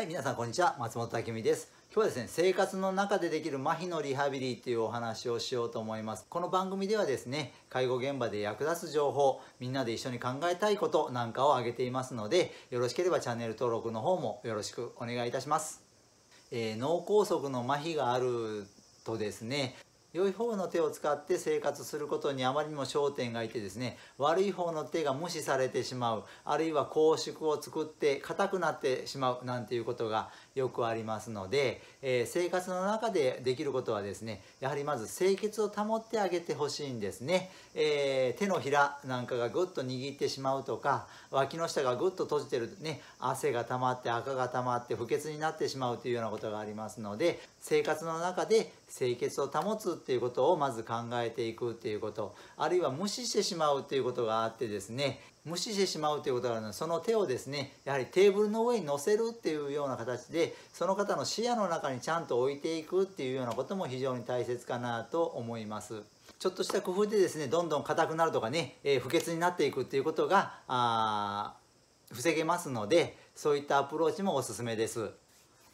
はい、皆さんこんにちは。松本明美です。今日はですね、生活の中でできる麻痺のリハビリというお話をしようと思います。この番組ではですね、介護現場で役立つ情報、みんなで一緒に考えたいことなんかを挙げていますので、よろしければチャンネル登録の方もよろしくお願いいたします。えー、脳梗塞の麻痺があるとですね良い方の手を使って生活することにあまりにも焦点がいてですね悪い方の手が無視されてしまうあるいは拘縮を作って硬くなってしまうなんていうことがよくありますので、えー、生活の中でできることはですねやはりまず清潔を保ってあげてほしいんですね、えー、手のひらなんかがぐっと握ってしまうとか脇の下がぐっと閉じてるね汗が溜まって赤が溜まって不潔になってしまうというようなことがありますので生活の中で清潔を保つっていうことをまず考えていくっていうことあるいは無視してしまうっていうことがあってですね無視してしまうということがあるのでその手をですねやはりテーブルの上に乗せるっていうような形でその方の視野の中にちゃんと置いていくっていうようなことも非常に大切かなと思います。ちょっとした工夫でですねどんどん硬くなるとかね、えー、不潔になっていくっていうことがあ防げますのでそういったアプローチもおすすめです。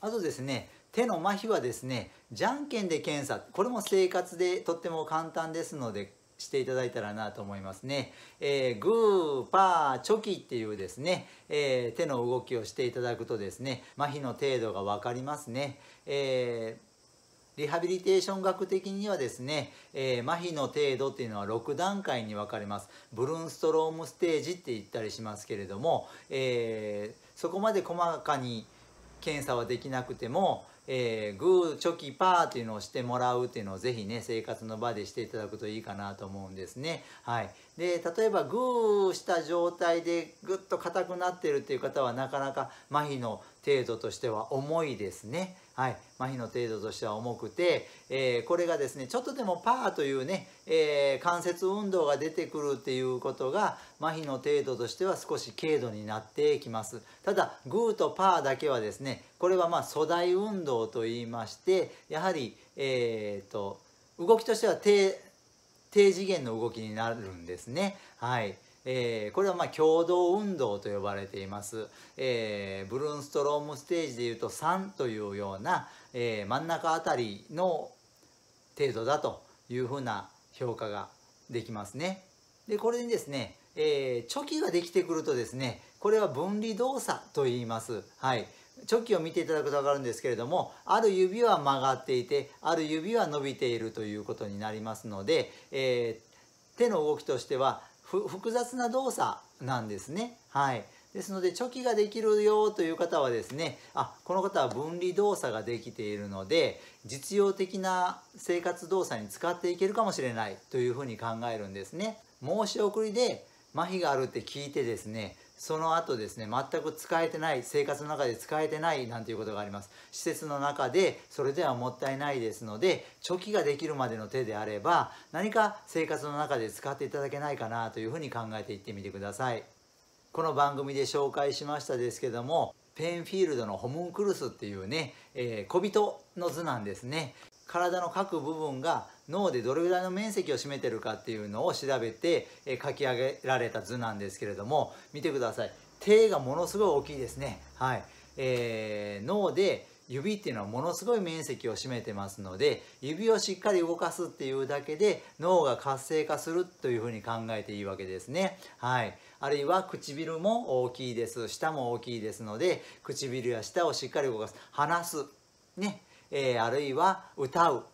あとですね手の麻痺はですねじゃんけんで検査これも生活でとっても簡単ですのでしていただいたらなと思いますね。えー、グー、パー、チョキっていうですね、えー、手の動きをしていただくとですね、麻痺の程度が分かりますね。えーリハビリテーション学的にはですね、えー、麻痺の程度っていうのは6段階に分かれます。ブルーンストロームステージって言ったりしますけれども、えー、そこまで細かに検査はできなくても、えー、グーチョキパーっていうのをしてもらうっていうのをぜひね生活の場でしていただくといいかなと思うんですね。はい、で例えばグーした状態でぐっと硬くなってるっていう方はなかなか麻痺の程度としては重いですね。はい、麻痺の程度としては重くて、えー、これがですねちょっとでもパーというね、えー、関節運動が出てくるっていうことが麻痺の程度としては少し軽度になってきますただグーとパーだけはですねこれはまあ粗大運動といいましてやはり、えーと、と動きとしては低低次元の動きになるんですね。はいえー、これはま共同運動と呼ばれています、えー、ブルーンストロームステージでいうと3というような、えー、真ん中あたりの程度だというふうな評価ができますね。でこれにですね、えー、チョキができてくるとですねこれは分離動作と言います。はい、チョキを見ていただくと分かるんですけれどもある指は曲がっていてある指は伸びているということになりますので、えー、手の動きとしては複雑な動作なんですね。はい。ですので、チョキができるよという方はですね、あ、この方は分離動作ができているので、実用的な生活動作に使っていけるかもしれないというふうに考えるんですね。申し送りで麻痺があるって聞いてですね、その後ですね全く使えてない生活の中で使えてないなんていうことがあります施設の中でそれではもったいないですので貯金ができるまでの手であれば何か生活の中で使っていただけないかなというふうに考えていってみてくださいこの番組で紹介しましたですけどもペンフィールドのホムンクルスっていうね、えー、小人の図なんですね体の各部分が脳でどれぐらいの面積を占めてるかっていうのを調べて、え書き上げられた図なんですけれども見てください手がものすごい大きいですねはい、えー、脳で指っていうのはものすごい面積を占めてますので指をしっかり動かすっていうだけで脳が活性化するというふうに考えていいわけですね。はい、あるいは唇も大きいです舌も大きいですので唇や舌をしっかり動かす話すねえー、あるいは歌う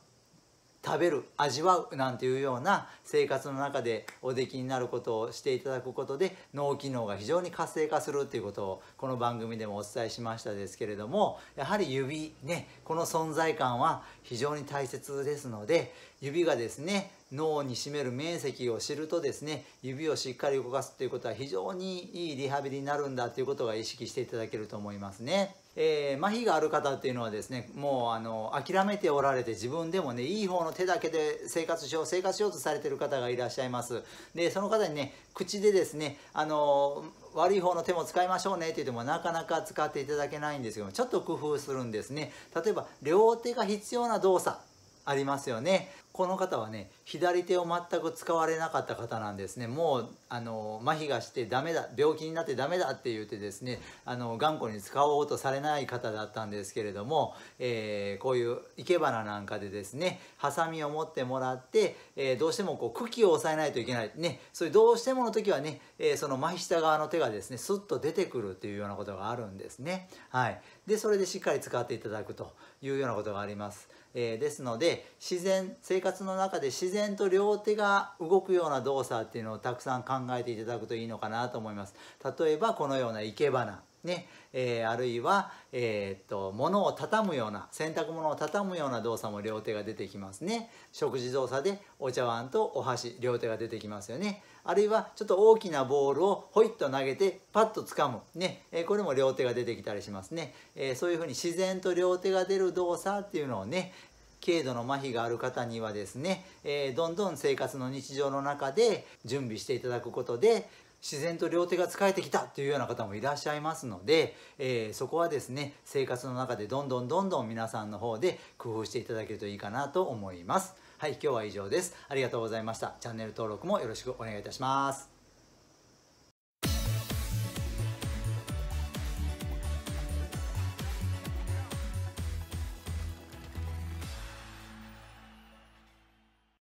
食べる味わうなんていうような生活の中でおできになることをしていただくことで脳機能が非常に活性化するっていうことをこの番組でもお伝えしましたですけれどもやはり指ねこの存在感は非常に大切ですので指がですね脳に占める面積を知るとですね指をしっかり動かすということは非常にいいリハビリになるんだということが意識していただけると思いますね。えー、麻痺がある方っていうのはですねもうあの諦めておられて自分でもねいい方の手だけで生活しよう生活しようとされてる方がいらっしゃいますでその方にね口でですねあの悪い方の手も使いましょうねって言ってもなかなか使っていただけないんですけどもちょっと工夫するんですね例えば両手が必要な動作ありますよねこの方はね左手を全く使われなかった方なんですねもうあの麻痺がしてダメだ病気になってダメだって言ってですねあの頑固に使おうとされない方だったんですけれども、えー、こういう生け花なんかでですねハサミを持ってもらって、えー、どうしてもこう茎を押さえないといけないねそういうどうしてもの時はね、えー、その麻痺した側の手がですねスッと出てくるっていうようなことがあるんですね。はい、でそれでしっかり使っていただくというようなことがあります。えー、ですので自然生活の中で自然と両手が動くような動作っていうのをたくさん考えていただくといいのかなと思います。例えばこのような生け花ねえー、あるいは、えー、っと物を畳むような洗濯物を畳むような動作も両手が出てきますね食事動作でお茶碗とお箸両手が出てきますよねあるいはちょっと大きなボールをホイッと投げてパッと掴む、ねえー、これも両手が出てきたりしますね、えそういうふうに自然と両手が出る動作っていうのをね軽度の麻痺がある方にはですね、えー、どんどん生活の日常の中で準備していただくことで、自然と両手が疲れてきたというような方もいらっしゃいますので、えー、そこはですね生活の中でどんどんどんどん皆さんの方で工夫していただけるといいかなと思います。はい、今日は以上です。ありがとうございました。チャンネル登録もよろしくお願いいたします。